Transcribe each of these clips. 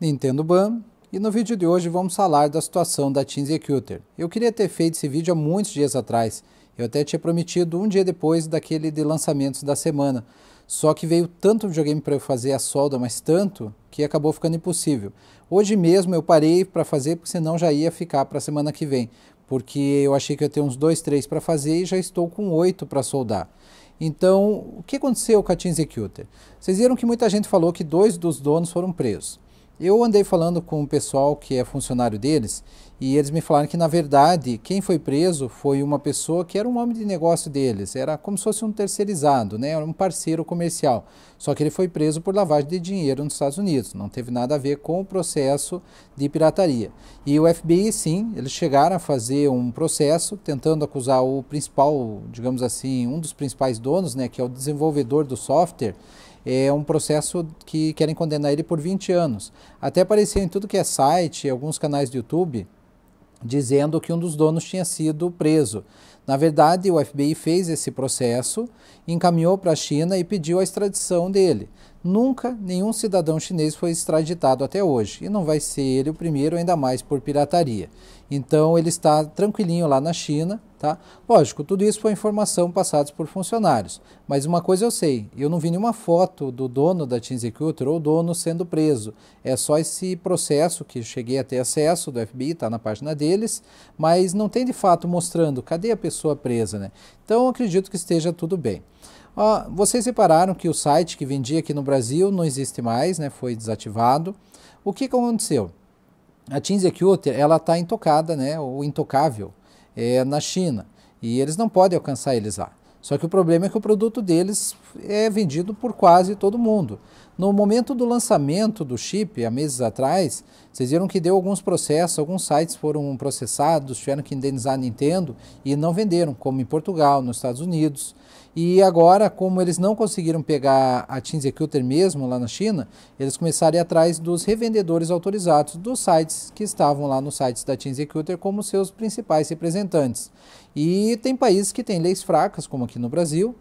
Nintendo Ban, e no vídeo de hoje vamos falar da situação da Team Executor. Eu queria ter feito esse vídeo há muitos dias atrás, eu até tinha prometido um dia depois daquele de lançamentos da semana, só que veio tanto videogame para eu fazer a solda, mas tanto, que acabou ficando impossível. Hoje mesmo eu parei para fazer, porque senão já ia ficar para a semana que vem, porque eu achei que eu ia ter uns 2, 3 para fazer e já estou com 8 para soldar. Então, o que aconteceu com a Team Executor? Vocês viram que muita gente falou que dois dos donos foram presos. Eu andei falando com o pessoal que é funcionário deles e eles me falaram que, na verdade, quem foi preso foi uma pessoa que era um homem de negócio deles, era como se fosse um terceirizado, né? era um parceiro comercial. Só que ele foi preso por lavagem de dinheiro nos Estados Unidos, não teve nada a ver com o processo de pirataria. E o FBI, sim, eles chegaram a fazer um processo tentando acusar o principal, digamos assim, um dos principais donos, né, que é o desenvolvedor do software é um processo que querem condenar ele por 20 anos. Até aparecia em tudo que é site, alguns canais do YouTube, dizendo que um dos donos tinha sido preso. Na verdade, o FBI fez esse processo, encaminhou para a China e pediu a extradição dele. Nunca nenhum cidadão chinês foi extraditado até hoje, e não vai ser ele o primeiro, ainda mais por pirataria. Então ele está tranquilinho lá na China, Tá? Lógico, tudo isso foi informação passada por funcionários, mas uma coisa eu sei, eu não vi nenhuma foto do dono da Executor ou dono sendo preso. É só esse processo que cheguei a ter acesso do FBI, está na página deles, mas não tem de fato mostrando cadê a pessoa presa. Né? Então acredito que esteja tudo bem. vocês repararam que o site que vendia aqui no Brasil não existe mais, né? foi desativado. O que, que aconteceu? A Team Executor, ela está intocada, né? ou intocável é, na China. E eles não podem alcançar eles lá. Só que o problema é que o produto deles é vendido por quase todo mundo. No momento do lançamento do chip, há meses atrás, vocês viram que deu alguns processos, alguns sites foram processados, tiveram que indenizar a Nintendo e não venderam, como em Portugal, nos Estados Unidos. E agora, como eles não conseguiram pegar a Team Executor mesmo lá na China, eles começaram a ir atrás dos revendedores autorizados dos sites que estavam lá nos sites da Team Executor como seus principais representantes. E tem países que têm leis fracas, como aqui no Brasil,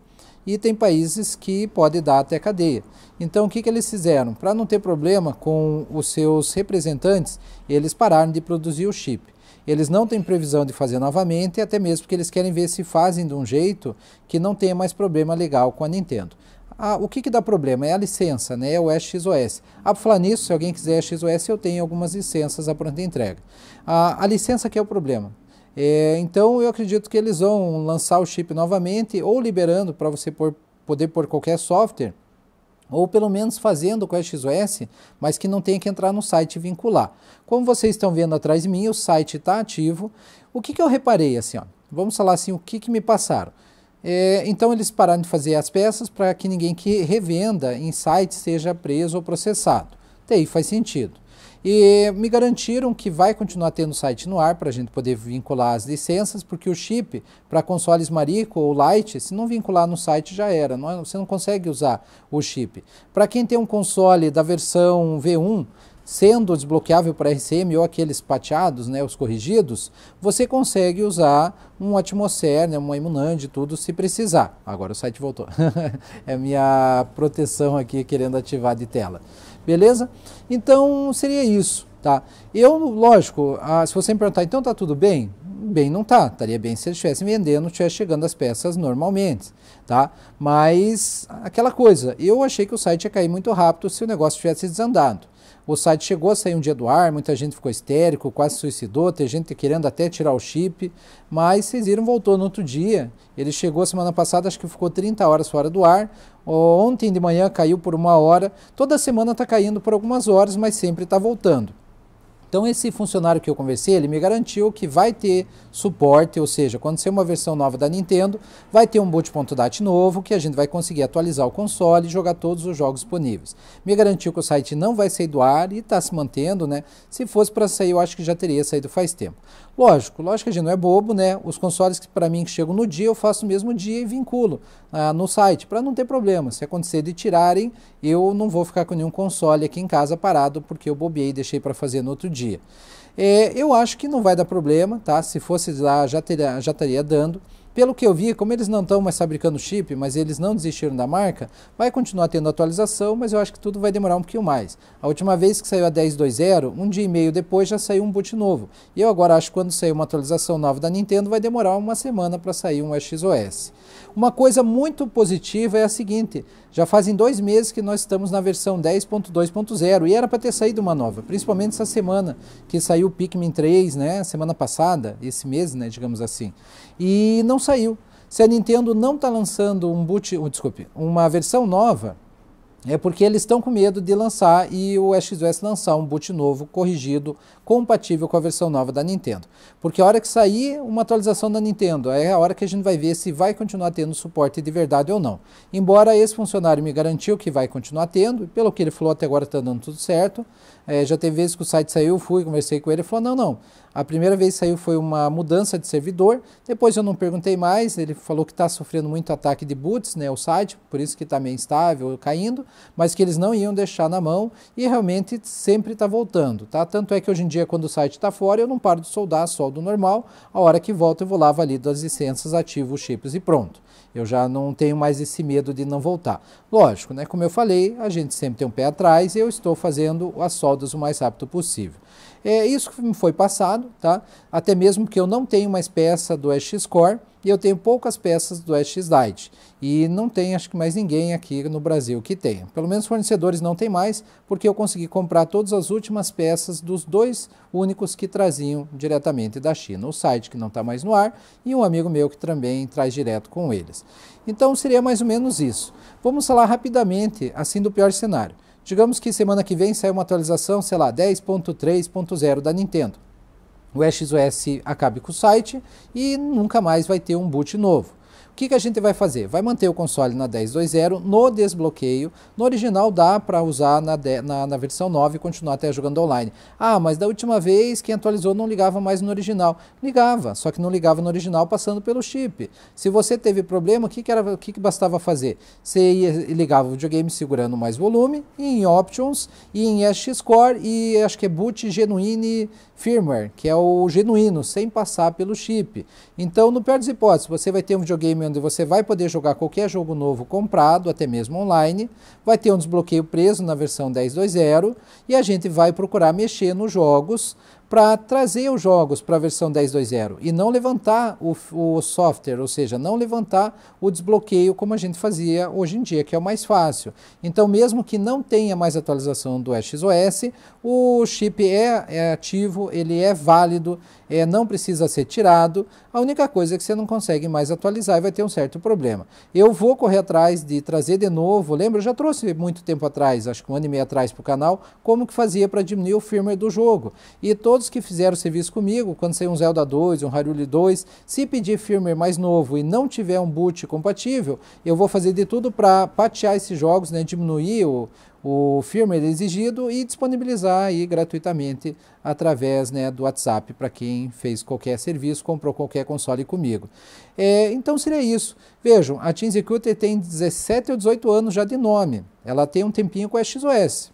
e tem países que pode dar até cadeia. Então o que, que eles fizeram? Para não ter problema com os seus representantes, eles pararam de produzir o chip. Eles não têm previsão de fazer novamente, até mesmo porque eles querem ver se fazem de um jeito que não tenha mais problema legal com a Nintendo. Ah, o que, que dá problema? É a licença, né? É o SXOS. Ah, para falar nisso, se alguém quiser SXOS, eu tenho algumas licenças à pronta entrega. Ah, a licença que é o problema. É, então eu acredito que eles vão lançar o chip novamente, ou liberando para você por, poder pôr qualquer software, ou pelo menos fazendo com a XOS, mas que não tenha que entrar no site e vincular. Como vocês estão vendo atrás de mim, o site está ativo. O que, que eu reparei assim? Ó, vamos falar assim, o que, que me passaram? É, então eles pararam de fazer as peças para que ninguém que revenda em site seja preso ou processado. Daí faz sentido. E me garantiram que vai continuar tendo o site no ar para a gente poder vincular as licenças, porque o chip para consoles Marico ou Lite, se não vincular no site já era, não, é, você não consegue usar o chip. Para quem tem um console da versão V1, sendo desbloqueável para RCM ou aqueles pateados, né, os corrigidos, você consegue usar um Atmosfer, né, um e tudo se precisar. Agora o site voltou. é minha proteção aqui querendo ativar de tela. Beleza? Então seria isso, tá? Eu, lógico, ah, se você me perguntar, então tá tudo bem? Bem, não tá. Estaria bem se eles estivessem vendendo, estivesse chegando as peças normalmente, tá? Mas aquela coisa, eu achei que o site ia cair muito rápido se o negócio tivesse desandado. O site chegou a sair um dia do ar, muita gente ficou histérico, quase suicidou, tem gente querendo até tirar o chip, mas vocês viram, voltou no outro dia. Ele chegou semana passada, acho que ficou 30 horas fora do ar. Ontem de manhã caiu por uma hora. Toda semana está caindo por algumas horas, mas sempre está voltando. Então esse funcionário que eu conversei, ele me garantiu que vai ter suporte, ou seja, quando ser uma versão nova da Nintendo, vai ter um boot.dat novo que a gente vai conseguir atualizar o console e jogar todos os jogos disponíveis. Me garantiu que o site não vai sair do ar e está se mantendo, né? Se fosse para sair, eu acho que já teria saído faz tempo. Lógico, lógico que a gente não é bobo, né? Os consoles que para mim que chegam no dia, eu faço no mesmo dia e vinculo ah, no site, para não ter problema. Se acontecer de tirarem, eu não vou ficar com nenhum console aqui em casa parado porque eu bobei e deixei para fazer no outro dia dia. É, eu acho que não vai dar problema, tá? Se fosse lá, já, teria, já estaria dando. Pelo que eu vi, como eles não estão mais fabricando chip, mas eles não desistiram da marca, vai continuar tendo atualização, mas eu acho que tudo vai demorar um pouquinho mais. A última vez que saiu a 10.2.0, um dia e meio depois já saiu um boot novo. E eu agora acho que quando sair uma atualização nova da Nintendo, vai demorar uma semana para sair um XOS. Uma coisa muito positiva é a seguinte, já fazem dois meses que nós estamos na versão 10.2.0 e era para ter saído uma nova, principalmente essa semana que saiu o Pikmin 3, né, semana passada, esse mês, né, digamos assim. E não saiu. Se a Nintendo não está lançando um boot, um oh, desculpe, uma versão nova, é porque eles estão com medo de lançar e o XOS lançar um boot novo, corrigido, compatível com a versão nova da Nintendo. Porque a hora que sair uma atualização da Nintendo, é a hora que a gente vai ver se vai continuar tendo suporte de verdade ou não. Embora esse funcionário me garantiu que vai continuar tendo, e pelo que ele falou até agora está dando tudo certo, é, já teve vezes que o site saiu, fui, conversei com ele, e falou, não, não, a primeira vez que saiu foi uma mudança de servidor, depois eu não perguntei mais, ele falou que está sofrendo muito ataque de boots, né, o site, por isso que está meio instável, caindo, mas que eles não iam deixar na mão e realmente sempre está voltando, tá? Tanto é que hoje em dia quando o site está fora eu não paro de soldar, soldo normal, a hora que volta eu vou lá, valido as licenças, ativo os chips e pronto. Eu já não tenho mais esse medo de não voltar. Lógico, né? Como eu falei, a gente sempre tem um pé atrás e eu estou fazendo as soldas o mais rápido possível. É isso que me foi passado, tá? Até mesmo que eu não tenho mais peça do SX Core e eu tenho poucas peças do SX Lite. E não tem, acho que mais ninguém aqui no Brasil que tenha. Pelo menos fornecedores não tem mais, porque eu consegui comprar todas as últimas peças dos dois únicos que traziam diretamente da China. O site que não está mais no ar e um amigo meu que também traz direto com eles. Então seria mais ou menos isso. Vamos falar rapidamente, assim, do pior cenário. Digamos que semana que vem sai uma atualização, sei lá, 10.3.0 da Nintendo. O XOS acabe com o site e nunca mais vai ter um boot novo que, que a gente vai fazer? Vai manter o console na 10.2.0 no desbloqueio. No original dá para usar na, de, na, na, versão 9 e continuar até jogando online. Ah, mas da última vez quem atualizou não ligava mais no original. Ligava, só que não ligava no original passando pelo chip. Se você teve problema, o que, que, era, o que, que bastava fazer? Você ia, ligava o videogame segurando mais volume, em Options, e em X-Core, e acho que é Boot Genuine Firmware, que é o genuíno, sem passar pelo chip. Então, no pior das hipóteses, você vai ter um videogame onde você vai poder jogar qualquer jogo novo comprado, até mesmo online, vai ter um desbloqueio preso na versão 10.2.0 e a gente vai procurar mexer nos jogos para trazer os jogos para a versão 10.2.0 e não levantar o, o, software, ou seja, não levantar o desbloqueio como a gente fazia hoje em dia, que é o mais fácil. Então, mesmo que não tenha mais atualização do XOS, o chip é, é ativo, ele é válido, é, não precisa ser tirado. A única coisa é que você não consegue mais atualizar e vai ter um certo problema. Eu vou correr atrás de trazer de novo, lembra? Eu já trouxe muito tempo atrás, acho que um ano e meio atrás para o canal, como que fazia para diminuir o firmware do jogo. E todo todos que fizeram serviço comigo, quando sair um Zelda 2, um Haruli 2, se pedir firmware mais novo e não tiver um boot compatível, eu vou fazer de tudo para patear esses jogos, né, diminuir o, o firmware exigido e disponibilizar aí gratuitamente através né, do WhatsApp para quem fez qualquer serviço, comprou qualquer console comigo. É, então seria isso. Vejam, a Team Executor tem 17 ou 18 anos já de nome. Ela tem um tempinho com a XOS.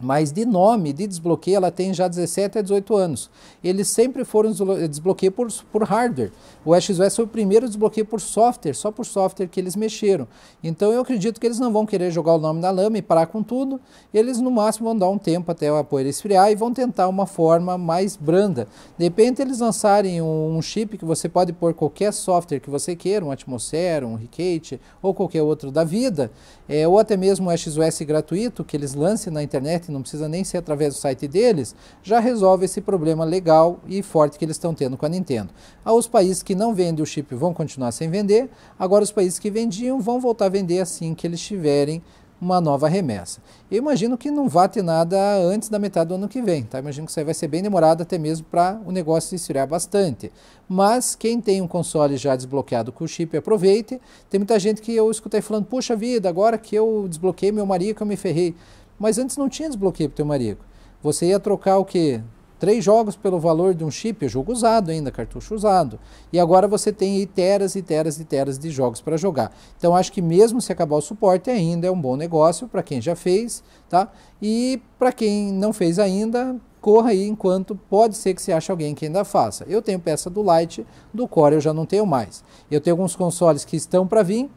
Mas de nome, de desbloqueio, ela tem já 17 a 18 anos. Eles sempre foram desbloqueados por, por hardware. O XOS foi o primeiro desbloqueio por software, só por software que eles mexeram. Então eu acredito que eles não vão querer jogar o nome na lama e parar com tudo. Eles no máximo vão dar um tempo até a poeira esfriar e vão tentar uma forma mais branda. De repente eles lançarem um, chip que você pode pôr qualquer software que você queira, um Atmosfera, um Recate ou qualquer outro da vida, é, ou até mesmo um XOS gratuito que eles lancem na internet não precisa nem ser através do site deles, já resolve esse problema legal e forte que eles estão tendo com a Nintendo. os países que não vendem o chip vão continuar sem vender, agora os países que vendiam vão voltar a vender assim que eles tiverem uma nova remessa. Eu imagino que não vá ter nada antes da metade do ano que vem, tá? Imagino que isso aí vai ser bem demorado até mesmo para o negócio esfriar bastante. Mas quem tem um console já desbloqueado com o chip, aproveite. Tem muita gente que eu escutei falando, puxa vida, agora que eu desbloqueei meu marido, que eu me ferrei. Mas antes não tinha desbloqueio para o teu marido. Você ia trocar o quê? Três jogos pelo valor de um chip, é jogo usado ainda, cartucho usado. E agora você tem aí teras e teras e teras de jogos para jogar. Então acho que mesmo se acabar o suporte ainda é um bom negócio para quem já fez, tá? E para quem não fez ainda, corra aí enquanto pode ser que você ache alguém que ainda faça. Eu tenho peça do Lite, do Core eu já não tenho mais. Eu tenho alguns consoles que estão para vir,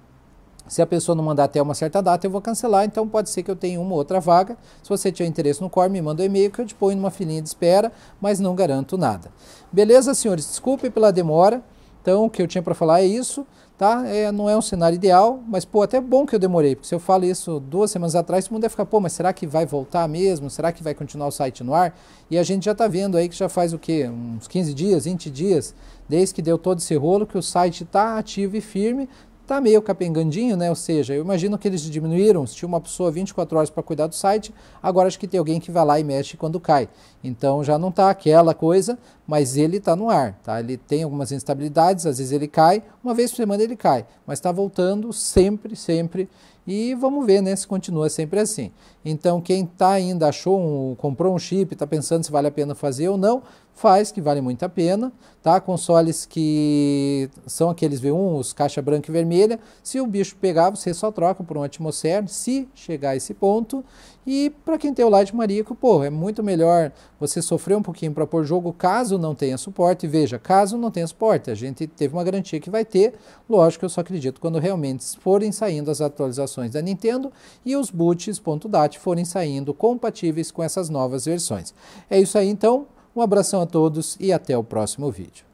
se a pessoa não mandar até uma certa data, eu vou cancelar, então pode ser que eu tenha uma outra vaga. Se você tiver interesse no COR, me manda um e-mail que eu te ponho numa filinha de espera, mas não garanto nada. Beleza, senhores? Desculpe pela demora. Então, o que eu tinha para falar é isso, tá? É, não é um cenário ideal, mas, pô, até é bom que eu demorei, porque se eu falo isso duas semanas atrás, todo mundo ia ficar, pô, mas será que vai voltar mesmo? Será que vai continuar o site no ar? E a gente já está vendo aí que já faz o quê? Uns 15 dias, 20 dias, desde que deu todo esse rolo, que o site está ativo e firme, tá meio capengandinho, né? Ou seja, eu imagino que eles diminuíram, se tinha uma pessoa 24 horas para cuidar do site, agora acho que tem alguém que vai lá e mexe quando cai. Então já não está aquela coisa, mas ele está no ar, tá? Ele tem algumas instabilidades, às vezes ele cai, uma vez por semana ele cai, mas está voltando sempre, sempre. E vamos ver, né, se continua sempre assim. Então quem está ainda achou um, comprou um chip, está pensando se vale a pena fazer ou não, faz, que vale muito a pena, tá? Consoles que são aqueles V1, os caixa branca e vermelha, se o bicho pegar, você só troca por um atmosfera, se chegar a esse ponto. E para quem tem o Light Marico, pô, é muito melhor você sofrer um pouquinho para pôr jogo caso não tenha suporte. Veja, caso não tenha suporte, a gente teve uma garantia que vai ter. Lógico, eu só acredito quando realmente forem saindo as atualizações da Nintendo e os boots.dat forem saindo compatíveis com essas novas versões. É isso aí então. Um abração a todos e até o próximo vídeo.